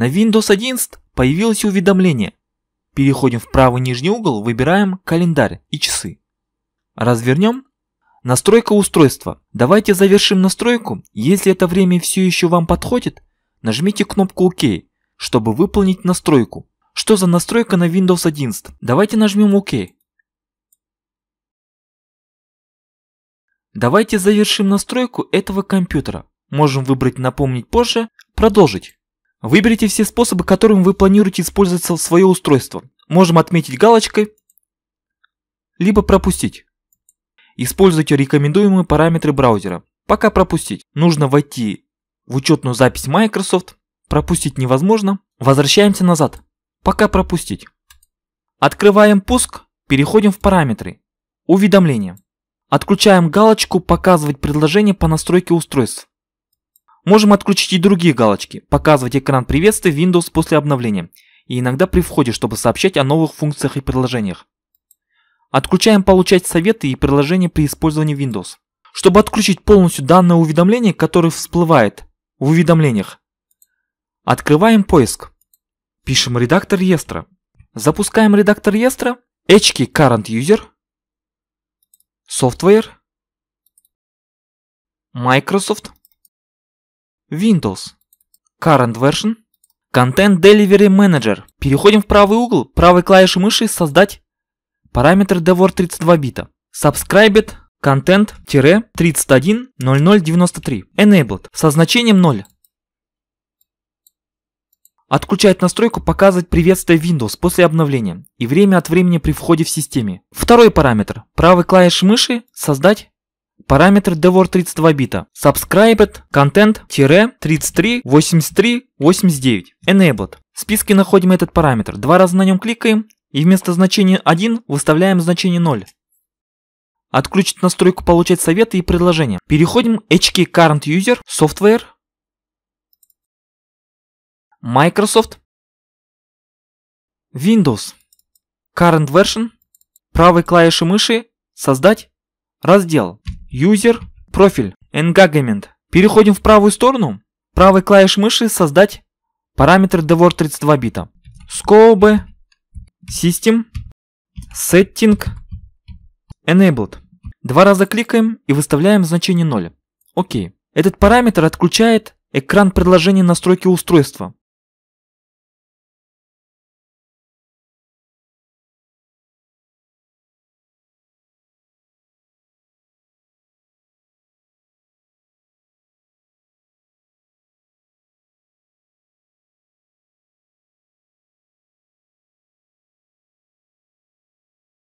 На Windows 11 появилось уведомление. Переходим в правый нижний угол, выбираем календарь и часы. Развернем. Настройка устройства. Давайте завершим настройку. Если это время все еще вам подходит, нажмите кнопку ОК, чтобы выполнить настройку. Что за настройка на Windows 11? Давайте нажмем ОК. Давайте завершим настройку этого компьютера. Можем выбрать «Напомнить позже», «Продолжить». Выберите все способы, которыми вы планируете использовать свое устройство. Можем отметить галочкой, либо пропустить. Используйте рекомендуемые параметры браузера. Пока пропустить. Нужно войти в учетную запись Microsoft. Пропустить невозможно. Возвращаемся назад. Пока пропустить. Открываем пуск. Переходим в параметры. Уведомления. Отключаем галочку «Показывать предложение по настройке устройств». Можем отключить и другие галочки, показывать экран приветствия Windows после обновления и иногда при входе, чтобы сообщать о новых функциях и приложениях. Отключаем получать советы и приложения при использовании Windows. Чтобы отключить полностью данное уведомление, которое всплывает в уведомлениях, открываем поиск. Пишем редактор реестра. Запускаем редактор реестра, HKey Current User, Software, Microsoft, Windows. Current Version. Content Delivery Manager. Переходим в правый угол, правой клавишей мыши «Создать». Параметр DWORD 32 бита. Subscribed content-310093. Enabled. Со значением 0. Отключать настройку показывать приветствие Windows после обновления и время от времени при входе в системе. Второй параметр. Правой клавишей мыши «Создать» Параметр Devor32 бита. Subscribed content-338389. Enabled. В списке находим этот параметр. Два раза на нем кликаем и вместо значения 1 выставляем значение 0. Отключить настройку «Получать советы и предложения». Переходим HK Current User, Software, Microsoft, Windows, Current Version, правой клавишей мыши «Создать раздел». User, профиль, Engagement. Переходим в правую сторону. Правой клавишей мыши создать параметр Devor 32 бита. Scope, System, Setting, Enabled. Два раза кликаем и выставляем значение 0. Окей. Этот параметр отключает экран предложения настройки устройства.